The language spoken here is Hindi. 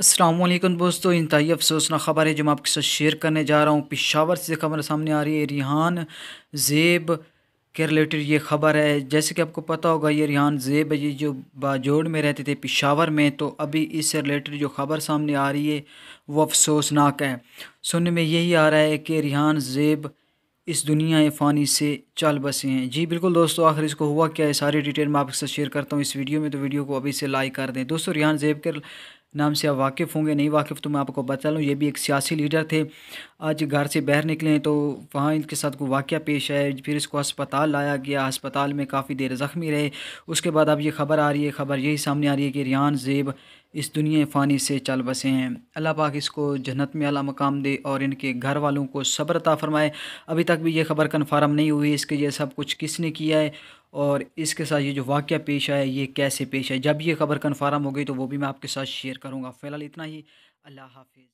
असलम दोस्तों इंतहाई अफसोसना ख़बर है जो मैं आपके साथ शेयर करने जा रहा हूँ पिशावर से खबर सामने आ रही है रिहान जेब के रिलेटेड ये ख़बर है जैसे कि आपको पता होगा ये रिहान जेब ये जो बाजोड़ में रहते थे पिशावर में तो अभी इससे रिलेटेड जो ख़बर सामने आ रही है वो अफसोसनाक है सुनने में यही आ रहा है कि रिहान जेब इस दुनिया फ़ानी से चल बसे हैं जी बिल्कुल दोस्तों आखिर इसको हुआ क्या है सारी डिटेल मैं आपके साथ शेयर करता हूँ इस वीडियो में तो वीडियो को अभी से लाइक कर दें दोस्तों रिहान जेब के नाम से आप वाकिफ़ होंगे नहीं वाकिफ़ तो मैं आपको बता लूँ ये भी एक सियासी लीडर थे आज घर से बाहर निकले हैं तो वहाँ इनके साथ कोई वाक़ पेश है फिर इसको अस्पताल लाया गया अस्पताल में काफ़ी देर ज़ख्मी रहे उसके बाद अब ये खबर आ रही है खबर यही सामने आ रही है कि रियान ज़ेब इस दुनिया फ़ानी से चल बसे हैं अल्लाह पाक इसको जन्नत में अला मकाम दे और इनके घर वालों को सब्रता फ़रमाए अभी तक भी ये खबर कन्फर्म नहीं हुई इसके ये सब कुछ किसने किया है और इसके साथ ये जो वाक्य पेश आया ये कैसे पेश है जब ये खबर कन्फर्म हो गई तो वो भी मैं आपके साथ शेयर करूँगा फ़िलहाल इतना ही अल्लाह हाफिज़